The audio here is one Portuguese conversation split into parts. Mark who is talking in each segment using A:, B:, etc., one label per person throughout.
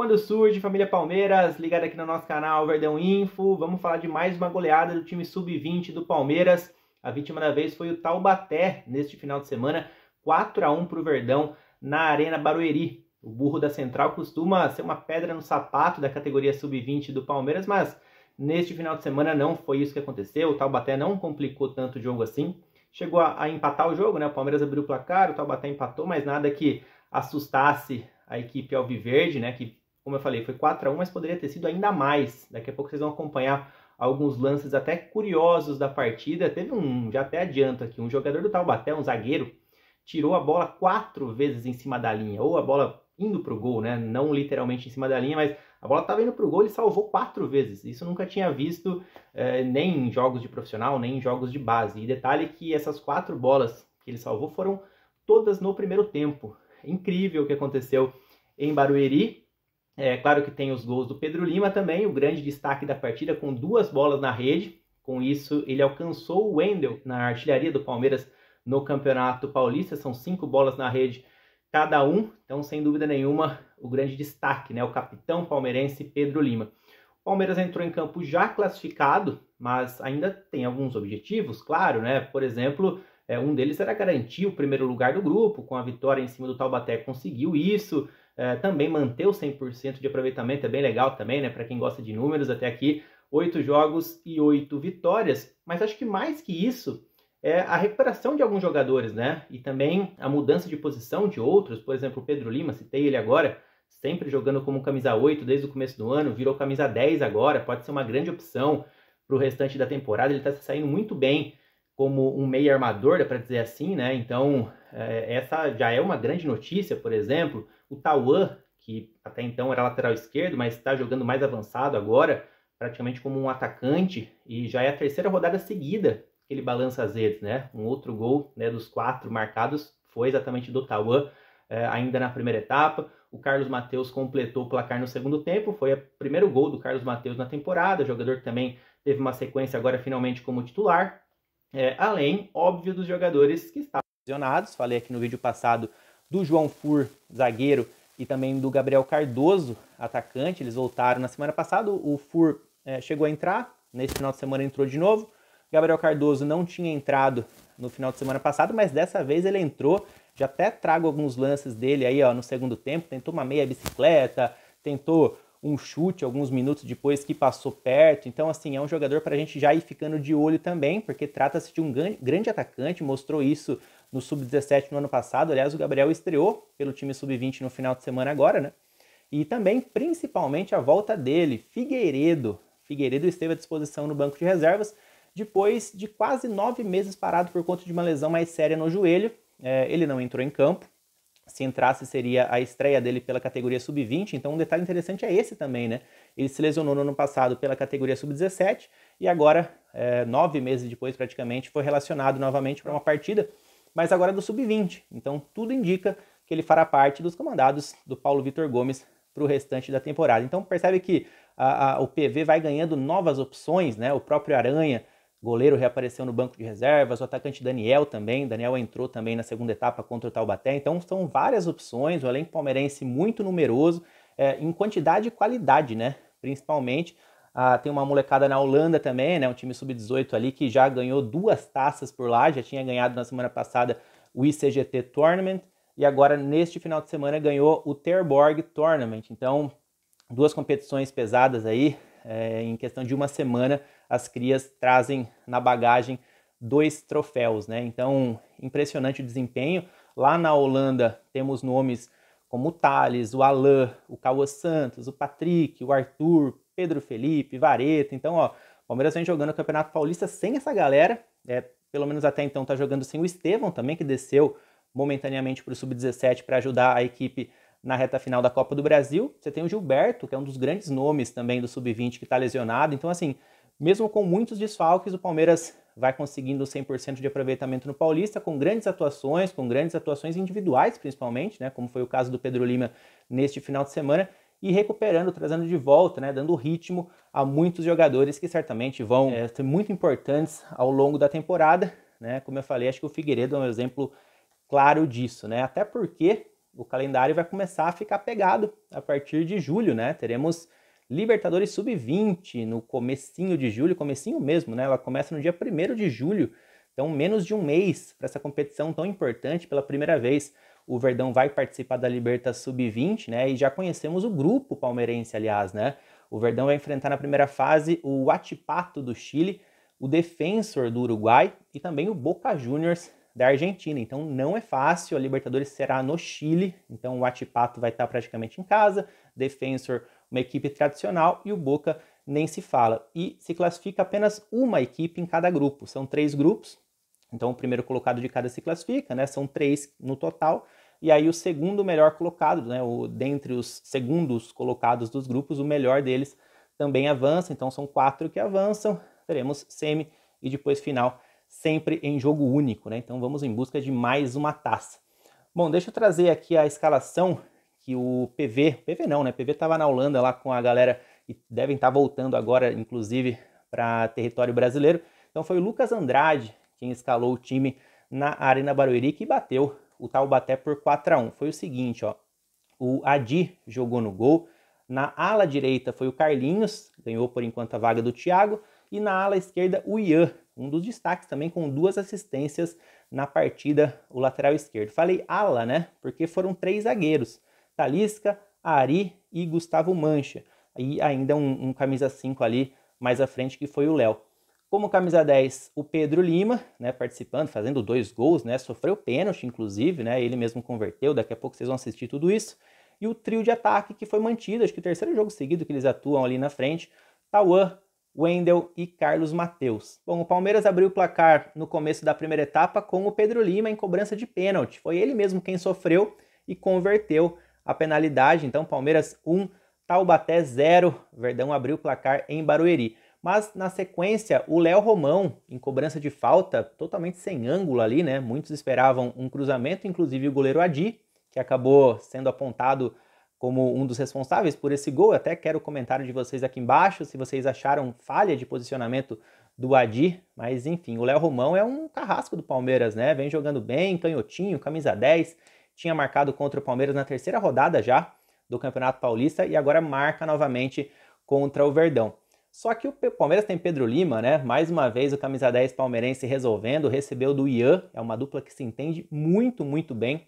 A: Quando surge, família Palmeiras, ligada aqui no nosso canal Verdão Info, vamos falar de mais uma goleada do time sub-20 do Palmeiras. A vítima da vez foi o Taubaté, neste final de semana, 4 a 1 para o Verdão na Arena Barueri. O burro da Central costuma ser uma pedra no sapato da categoria sub-20 do Palmeiras, mas neste final de semana não foi isso que aconteceu. O Taubaté não complicou tanto o jogo assim. Chegou a, a empatar o jogo, né? O Palmeiras abriu o placar, o Taubaté empatou, mas nada que assustasse a equipe Alviverde, né? Que como eu falei, foi 4 a 1 mas poderia ter sido ainda mais. Daqui a pouco vocês vão acompanhar alguns lances até curiosos da partida. Teve um, já até adianto aqui, um jogador do Taubaté, um zagueiro, tirou a bola quatro vezes em cima da linha, ou a bola indo para o gol, né? Não literalmente em cima da linha, mas a bola estava indo para o gol, e salvou quatro vezes. Isso nunca tinha visto eh, nem em jogos de profissional, nem em jogos de base. E detalhe que essas quatro bolas que ele salvou foram todas no primeiro tempo. Incrível o que aconteceu em Barueri. É claro que tem os gols do Pedro Lima também, o grande destaque da partida com duas bolas na rede. Com isso, ele alcançou o Wendel na artilharia do Palmeiras no Campeonato Paulista. São cinco bolas na rede cada um. Então, sem dúvida nenhuma, o grande destaque, né? O capitão palmeirense Pedro Lima. O Palmeiras entrou em campo já classificado, mas ainda tem alguns objetivos, claro, né? Por exemplo, é, um deles era garantir o primeiro lugar do grupo, com a vitória em cima do Taubaté conseguiu isso. É, também manter o 100% de aproveitamento é bem legal também, né? Para quem gosta de números, até aqui, oito jogos e oito vitórias. Mas acho que mais que isso é a recuperação de alguns jogadores, né? E também a mudança de posição de outros. Por exemplo, o Pedro Lima, citei ele agora, sempre jogando como camisa 8 desde o começo do ano, virou camisa 10 agora, pode ser uma grande opção para o restante da temporada. Ele está saindo muito bem como um meio armador, dá para dizer assim, né? Então, é, essa já é uma grande notícia, por exemplo, o Tauan, que até então era lateral esquerdo, mas está jogando mais avançado agora, praticamente como um atacante, e já é a terceira rodada seguida que ele balança as redes, né? Um outro gol né, dos quatro marcados foi exatamente do Tauan, é, ainda na primeira etapa. O Carlos Matheus completou o placar no segundo tempo, foi o primeiro gol do Carlos Matheus na temporada, o jogador também teve uma sequência agora finalmente como titular, é, além, óbvio, dos jogadores que estavam lesionados. Falei aqui no vídeo passado do João Fur, zagueiro, e também do Gabriel Cardoso, atacante. Eles voltaram na semana passada. O Fur é, chegou a entrar, nesse final de semana entrou de novo. Gabriel Cardoso não tinha entrado no final de semana passado, mas dessa vez ele entrou. Já até trago alguns lances dele aí ó, no segundo tempo. Tentou uma meia bicicleta, tentou um chute alguns minutos depois que passou perto. Então, assim, é um jogador para a gente já ir ficando de olho também, porque trata-se de um grande atacante, mostrou isso no Sub-17 no ano passado. Aliás, o Gabriel estreou pelo time Sub-20 no final de semana agora, né? E também, principalmente, a volta dele, Figueiredo. Figueiredo esteve à disposição no banco de reservas depois de quase nove meses parado por conta de uma lesão mais séria no joelho. É, ele não entrou em campo, se entrasse seria a estreia dele pela categoria sub-20. Então, um detalhe interessante é esse também, né? Ele se lesionou no ano passado pela categoria sub-17 e agora, é, nove meses depois praticamente, foi relacionado novamente para uma partida, mas agora é do sub-20. Então, tudo indica que ele fará parte dos comandados do Paulo Vitor Gomes para o restante da temporada. Então, percebe que a, a, o PV vai ganhando novas opções, né? O próprio Aranha goleiro reapareceu no banco de reservas, o atacante Daniel também. Daniel entrou também na segunda etapa contra o Taubaté. Então são várias opções, o elenco palmeirense muito numeroso, é, em quantidade e qualidade, né? Principalmente. Ah, tem uma molecada na Holanda também, né? Um time sub-18 ali que já ganhou duas taças por lá, já tinha ganhado na semana passada o ICGT Tournament e agora neste final de semana ganhou o Terborg Tournament. Então, duas competições pesadas aí é, em questão de uma semana as crias trazem na bagagem dois troféus, né? Então, impressionante o desempenho. Lá na Holanda temos nomes como o Thales, o Alain, o Cauã Santos, o Patrick, o Arthur, Pedro Felipe, Vareta. Então, ó, o Palmeiras vem jogando o Campeonato Paulista sem essa galera. É, pelo menos até então tá jogando sem o Estevão também, que desceu momentaneamente para o Sub-17 para ajudar a equipe na reta final da Copa do Brasil. Você tem o Gilberto, que é um dos grandes nomes também do Sub-20 que está lesionado. Então, assim, mesmo com muitos desfalques, o Palmeiras vai conseguindo 100% de aproveitamento no Paulista, com grandes atuações, com grandes atuações individuais principalmente, né, como foi o caso do Pedro Lima neste final de semana, e recuperando, trazendo de volta, né, dando ritmo a muitos jogadores que certamente vão é, ser muito importantes ao longo da temporada. Né? Como eu falei, acho que o Figueiredo é um exemplo claro disso, né? até porque o calendário vai começar a ficar pegado a partir de julho. Né? Teremos Libertadores Sub-20 no comecinho de julho, comecinho mesmo, né? Ela começa no dia 1 de julho, então menos de um mês para essa competição tão importante pela primeira vez. O Verdão vai participar da Liberta Sub-20, né? E já conhecemos o grupo palmeirense, aliás, né? O Verdão vai enfrentar na primeira fase o Atipato do Chile, o Defensor do Uruguai e também o Boca Juniors da Argentina. Então não é fácil, a Libertadores será no Chile, então o Atipato vai estar praticamente em casa, Defensor uma equipe tradicional, e o Boca nem se fala. E se classifica apenas uma equipe em cada grupo. São três grupos, então o primeiro colocado de cada se classifica, né? São três no total. E aí o segundo melhor colocado, né? O, dentre os segundos colocados dos grupos, o melhor deles também avança. Então são quatro que avançam. Teremos semi e depois final, sempre em jogo único, né? Então vamos em busca de mais uma taça. Bom, deixa eu trazer aqui a escalação que o PV, PV não, né? PV estava na Holanda lá com a galera e devem estar tá voltando agora, inclusive, para território brasileiro. Então foi o Lucas Andrade quem escalou o time na Arena Barueri que bateu o Taubaté por 4 a 1. Foi o seguinte, ó. O Adi jogou no gol. Na ala direita foi o Carlinhos, ganhou por enquanto a vaga do Thiago, e na ala esquerda o Ian, um dos destaques também com duas assistências na partida, o lateral esquerdo. Falei ala, né? Porque foram três zagueiros. Talisca, Ari e Gustavo Mancha. E ainda um, um camisa 5 ali mais à frente, que foi o Léo. Como camisa 10, o Pedro Lima, né, participando, fazendo dois gols, né, sofreu pênalti, inclusive, né, ele mesmo converteu, daqui a pouco vocês vão assistir tudo isso. E o trio de ataque que foi mantido, acho que o terceiro jogo seguido que eles atuam ali na frente, Tauan, Wendel e Carlos Mateus. Bom, o Palmeiras abriu o placar no começo da primeira etapa com o Pedro Lima em cobrança de pênalti. Foi ele mesmo quem sofreu e converteu a penalidade. Então, Palmeiras 1, Taubaté 0. Verdão abriu o placar em Barueri. Mas na sequência, o Léo Romão, em cobrança de falta, totalmente sem ângulo ali, né? Muitos esperavam um cruzamento, inclusive o goleiro Adi, que acabou sendo apontado como um dos responsáveis por esse gol. Até quero o comentário de vocês aqui embaixo se vocês acharam falha de posicionamento do Adi, mas enfim, o Léo Romão é um carrasco do Palmeiras, né? Vem jogando bem, canhotinho, camisa 10, tinha marcado contra o Palmeiras na terceira rodada já do Campeonato Paulista e agora marca novamente contra o Verdão. Só que o Palmeiras tem Pedro Lima, né? Mais uma vez o camisa 10 palmeirense resolvendo, recebeu do Ian, é uma dupla que se entende muito, muito bem.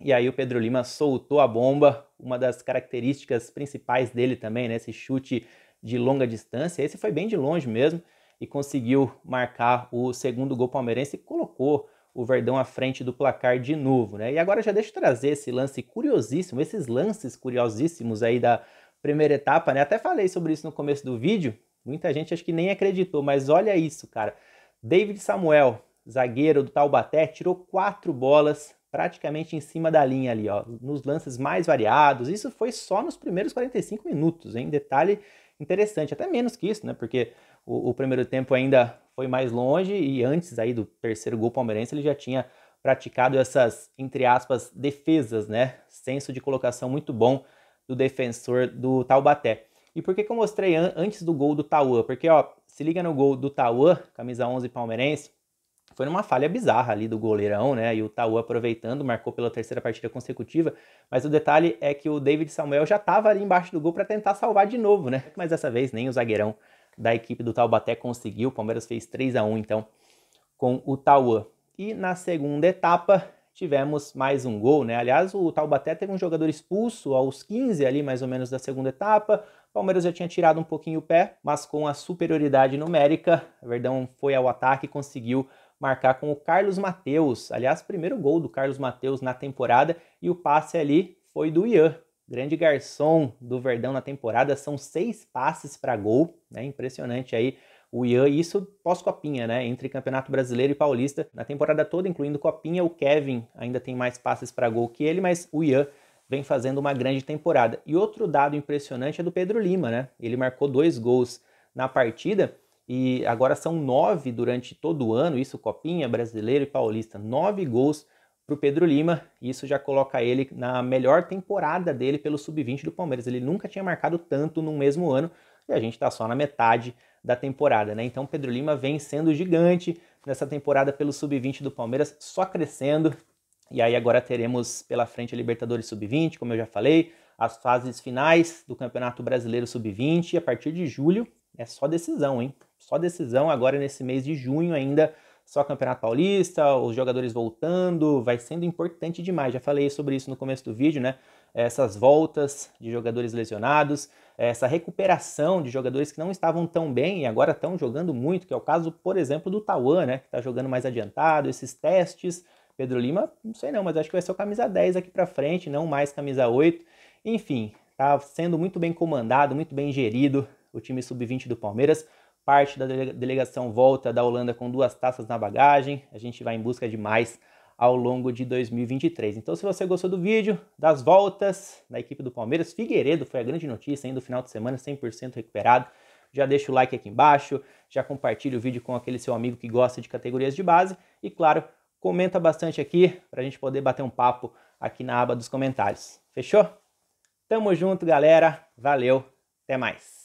A: E aí o Pedro Lima soltou a bomba, uma das características principais dele também, né? Esse chute de longa distância. Esse foi bem de longe mesmo e conseguiu marcar o segundo gol palmeirense e colocou o Verdão à frente do placar de novo, né? E agora já deixa eu trazer esse lance curiosíssimo, esses lances curiosíssimos aí da primeira etapa, né? Até falei sobre isso no começo do vídeo, muita gente acho que nem acreditou, mas olha isso, cara. David Samuel, zagueiro do Taubaté, tirou quatro bolas praticamente em cima da linha ali, ó, nos lances mais variados. Isso foi só nos primeiros 45 minutos, hein? Detalhe interessante, até menos que isso, né? Porque o, o primeiro tempo ainda foi mais longe e antes aí do terceiro gol palmeirense ele já tinha praticado essas, entre aspas, defesas, né? Senso de colocação muito bom do defensor do Taubaté. E por que, que eu mostrei an antes do gol do Tauã? Porque, ó, se liga no gol do Tauã, camisa 11 palmeirense, foi numa falha bizarra ali do goleirão, né? E o Tauã aproveitando, marcou pela terceira partida consecutiva. Mas o detalhe é que o David Samuel já estava ali embaixo do gol para tentar salvar de novo, né? Mas dessa vez nem o zagueirão da equipe do Taubaté conseguiu. O Palmeiras fez 3 a 1 então com o Tauã. E na segunda etapa tivemos mais um gol, né? Aliás, o Taubaté teve um jogador expulso aos 15 ali mais ou menos da segunda etapa. O Palmeiras já tinha tirado um pouquinho o pé, mas com a superioridade numérica, Verdão foi ao ataque e conseguiu marcar com o Carlos Mateus. Aliás, primeiro gol do Carlos Mateus na temporada e o passe ali foi do Ian, grande garçom do Verdão na temporada, são seis passes para gol, né? Impressionante aí o Ian, isso pós-copinha, né? Entre Campeonato Brasileiro e Paulista, na temporada toda, incluindo Copinha, o Kevin ainda tem mais passes para gol que ele, mas o Ian vem fazendo uma grande temporada. E outro dado impressionante é do Pedro Lima, né? Ele marcou dois gols na partida e agora são nove durante todo o ano, isso Copinha, Brasileiro e Paulista, nove gols para o Pedro Lima, e isso já coloca ele na melhor temporada dele pelo sub-20 do Palmeiras. Ele nunca tinha marcado tanto no mesmo ano e a gente está só na metade da temporada, né? Então Pedro Lima vem sendo gigante nessa temporada pelo sub-20 do Palmeiras, só crescendo. E aí agora teremos pela frente a Libertadores sub-20, como eu já falei, as fases finais do Campeonato Brasileiro sub-20 a partir de julho é só decisão, hein? Só decisão agora nesse mês de junho ainda só Campeonato Paulista, os jogadores voltando, vai sendo importante demais. Já falei sobre isso no começo do vídeo, né? Essas voltas de jogadores lesionados, essa recuperação de jogadores que não estavam tão bem e agora estão jogando muito, que é o caso, por exemplo, do Tauan, né? Que está jogando mais adiantado, esses testes. Pedro Lima, não sei não, mas acho que vai ser o camisa 10 aqui para frente, não mais camisa 8. Enfim, tá sendo muito bem comandado, muito bem gerido o time sub-20 do Palmeiras parte da delegação volta da Holanda com duas taças na bagagem. A gente vai em busca de mais ao longo de 2023. Então, se você gostou do vídeo, das voltas da equipe do Palmeiras, Figueiredo foi a grande notícia ainda do final de semana, 100% recuperado. Já deixa o like aqui embaixo, já compartilha o vídeo com aquele seu amigo que gosta de categorias de base e, claro, comenta bastante aqui para a gente poder bater um papo aqui na aba dos comentários. Fechou? Tamo junto, galera. Valeu. Até mais.